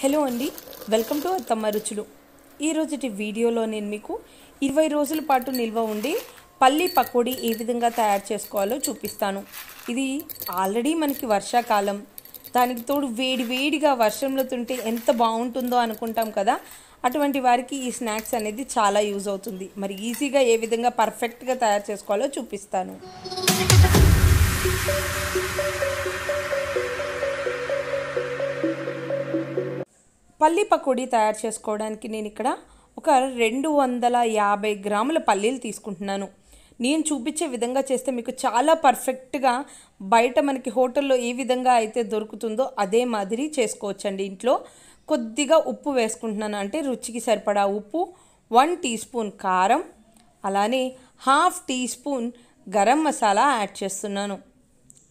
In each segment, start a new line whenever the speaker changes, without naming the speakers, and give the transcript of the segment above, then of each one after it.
hello అండి welcome to తమ్మ రుచులు ఈరోజుటి వీడియోలో నేను మీకు ఇరవై రోజుల పాటు నిల్వ ఉండి పల్లి పకోడీ ఏ విధంగా తయారు చేసుకోవాలో చూపిస్తాను ఇది ఆల్రెడీ మనకి వర్షాకాలం దానికి తోడు వేడి వేడిగా వర్షంలో తింటే ఎంత బాగుంటుందో అనుకుంటాం కదా అటువంటి వారికి ఈ స్నాక్స్ అనేది చాలా యూజ్ అవుతుంది మరి ఈజీగా ఏ విధంగా పర్ఫెక్ట్గా తయారు చేసుకోవాలో చూపిస్తాను పల్లి పకోడీ తయారు చేసుకోవడానికి నేను ఇక్కడ ఒక రెండు వందల యాభై గ్రాముల పల్లీలు తీసుకుంటున్నాను నేను చూపించే విధంగా చేస్తే మీకు చాలా పర్ఫెక్ట్గా బయట మనకి హోటల్లో ఏ విధంగా అయితే దొరుకుతుందో అదే మాదిరి చేసుకోవచ్చండి ఇంట్లో కొద్దిగా ఉప్పు వేసుకుంటున్నాను అంటే రుచికి సరిపడా ఉప్పు వన్ టీ స్పూన్ కారం అలానే half teaspoon garam masala add చేస్తున్నాను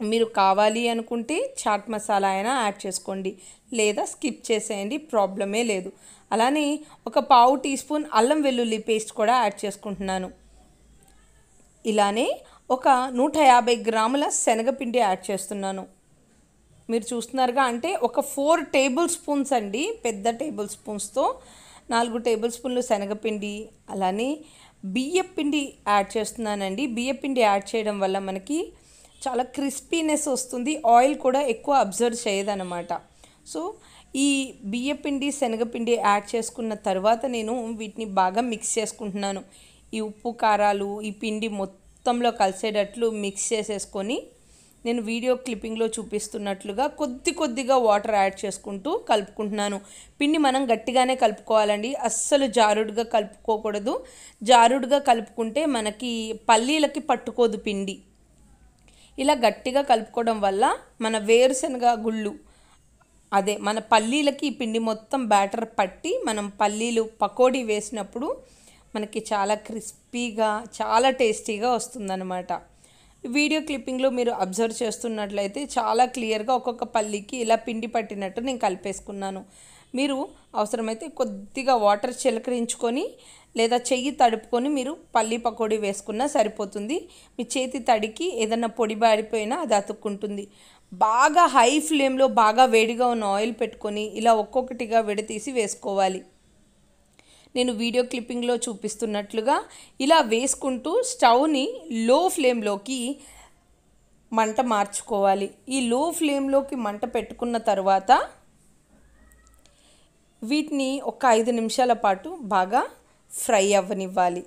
మీరు కావాలి అనుకుంటే చాట్ మసాలా అయినా యాడ్ చేసుకోండి లేదా స్కిప్ చేసేయండి ప్రాబ్లమే లేదు అలానే ఒక పావు టీ స్పూన్ అల్లం వెల్లుల్లి పేస్ట్ కూడా యాడ్ చేసుకుంటున్నాను ఇలానే ఒక నూట యాభై గ్రాముల శనగపిండి యాడ్ చేస్తున్నాను మీరు చూస్తున్నారుగా అంటే ఒక ఫోర్ టేబుల్ స్పూన్స్ అండి పెద్ద టేబుల్ స్పూన్స్తో నాలుగు టేబుల్ స్పూన్లు శనగపిండి అలానే బియ్యపిండి యాడ్ చేస్తున్నానండి బియ్యపిండి యాడ్ చేయడం వల్ల మనకి చాలా క్రిస్పీనెస్ వస్తుంది ఆయిల్ కూడా ఎక్కువ అబ్జర్వ్ చేయదనమాట సో ఈ బియ్యపిండి శనగపిండి యాడ్ చేసుకున్న తర్వాత నేను వీటిని బాగా మిక్స్ చేసుకుంటున్నాను ఈ ఉప్పు కారాలు ఈ పిండి మొత్తంలో కలిసేటట్లు మిక్స్ చేసేసుకొని నేను వీడియో క్లిప్పింగ్లో చూపిస్తున్నట్లుగా కొద్ది కొద్దిగా వాటర్ యాడ్ చేసుకుంటూ కలుపుకుంటున్నాను పిండి మనం గట్టిగానే కలుపుకోవాలండి అస్సలు జారుడుగా కలుపుకోకూడదు జారుడుగా కలుపుకుంటే మనకి పల్లీలకి పట్టుకోదు పిండి ఇలా గట్టిగా కలుపుకోవడం వల్ల మన వేరుశనగ గుళ్ళు అదే మన పల్లీలకి ఈ పిండి మొత్తం బ్యాటర్ పట్టి మనం పల్లీలు పకోడీ వేసినప్పుడు మనకి చాలా క్రిస్పీగా చాలా టేస్టీగా వస్తుందన్నమాట వీడియో క్లిప్పింగ్లో మీరు అబ్జర్వ్ చేస్తున్నట్లయితే చాలా క్లియర్గా ఒక్కొక్క పల్లీకి ఇలా పిండి పట్టినట్టు నేను కలిపేసుకున్నాను మీరు అవసరమైతే కొద్దిగా వాటర్ చిలకరించుకొని లేదా చెయ్యి తడుపుకొని మీరు పల్లీ పకోడీ వేసుకున్నా సరిపోతుంది మీ చేతి తడికి ఏదైనా పొడి బారిపోయినా అది అతుక్కుంటుంది బాగా హై ఫ్లేమ్లో బాగా వేడిగా ఉన్న ఆయిల్ పెట్టుకొని ఇలా ఒక్కొక్కటిగా విడతీసి వేసుకోవాలి నేను వీడియో క్లిప్పింగ్లో చూపిస్తున్నట్లుగా ఇలా వేసుకుంటూ స్టవ్ని లో ఫ్లేమ్లోకి మంట మార్చుకోవాలి ఈ లో ఫ్లేమ్లోకి మంట పెట్టుకున్న తర్వాత వీటిని ఒక ఐదు నిమిషాల పాటు బాగా ఫ్రై అవ్వనివ్వాలి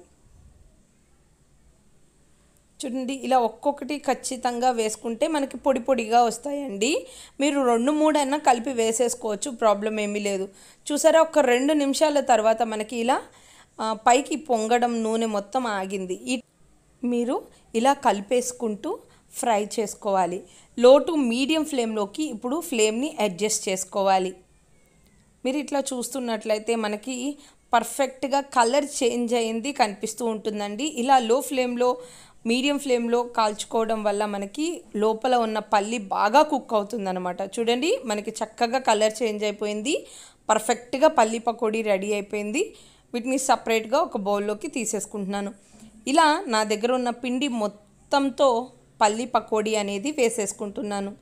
చూడండి ఇలా ఒక్కొక్కటి ఖచ్చితంగా వేసుకుంటే మనకి పొడి పొడిగా వస్తాయండి మీరు రెండు మూడైనా కలిపి వేసేసుకోవచ్చు ప్రాబ్లం ఏమీ లేదు చూసారా ఒక రెండు నిమిషాల తర్వాత మనకి ఇలా పైకి పొంగడం నూనె మొత్తం ఆగింది ఈ మీరు ఇలా కలిపేసుకుంటూ ఫ్రై చేసుకోవాలి లో టు మీడియం ఫ్లేమ్లోకి ఇప్పుడు ఫ్లేమ్ని అడ్జస్ట్ చేసుకోవాలి మీరు ఇట్లా చూస్తున్నట్లయితే మనకి పర్ఫెక్ట్గా కలర్ చేంజ్ అయింది కనిపిస్తూ ఉంటుందండి ఇలా లో ఫ్లేమ్లో మీడియం ఫ్లేమ్లో కాల్చుకోవడం వల్ల మనకి లోపల ఉన్న పల్లి బాగా కుక్ అవుతుందనమాట చూడండి మనకి చక్కగా కలర్ చేంజ్ అయిపోయింది పర్ఫెక్ట్గా పల్లి పకోడీ రెడీ అయిపోయింది వీటిని సపరేట్గా ఒక బౌల్లోకి తీసేసుకుంటున్నాను ఇలా నా దగ్గర ఉన్న పిండి మొత్తంతో పల్లి పకోడీ అనేది వేసేసుకుంటున్నాను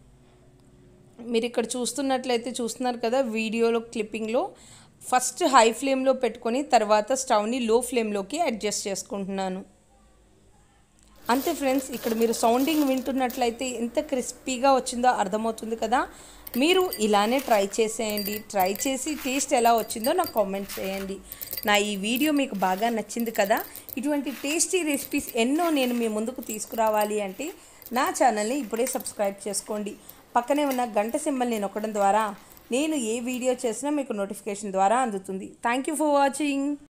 మీరు ఇక్కడ చూస్తున్నట్లయితే చూస్తున్నారు కదా వీడియోలో క్లిప్పింగ్లో ఫస్ట్ హై ఫ్లేమ్లో పెట్టుకొని తర్వాత స్టవ్ని లో ఫ్లేమ్లోకి అడ్జస్ట్ చేసుకుంటున్నాను అంతే ఫ్రెండ్స్ ఇక్కడ మీరు సౌండింగ్ వింటున్నట్లయితే ఎంత క్రిస్పీగా వచ్చిందో అర్థమవుతుంది కదా మీరు ఇలానే ట్రై చేసేయండి ట్రై చేసి టేస్ట్ ఎలా వచ్చిందో నాకు కామెంట్ చేయండి నా ఈ వీడియో మీకు బాగా నచ్చింది కదా ఇటువంటి టేస్టీ రెసిపీస్ ఎన్నో నేను మీ ముందుకు తీసుకురావాలి అంటే నా ఛానల్ని ఇప్పుడే సబ్స్క్రైబ్ చేసుకోండి పక్కనే ఉన్న గంట సింబల్ని నేను నొక్కడం ద్వారా నేను ఏ వీడియో చేసినా మీకు నోటిఫికేషన్ ద్వారా అందుతుంది థ్యాంక్ యూ ఫర్ వాచింగ్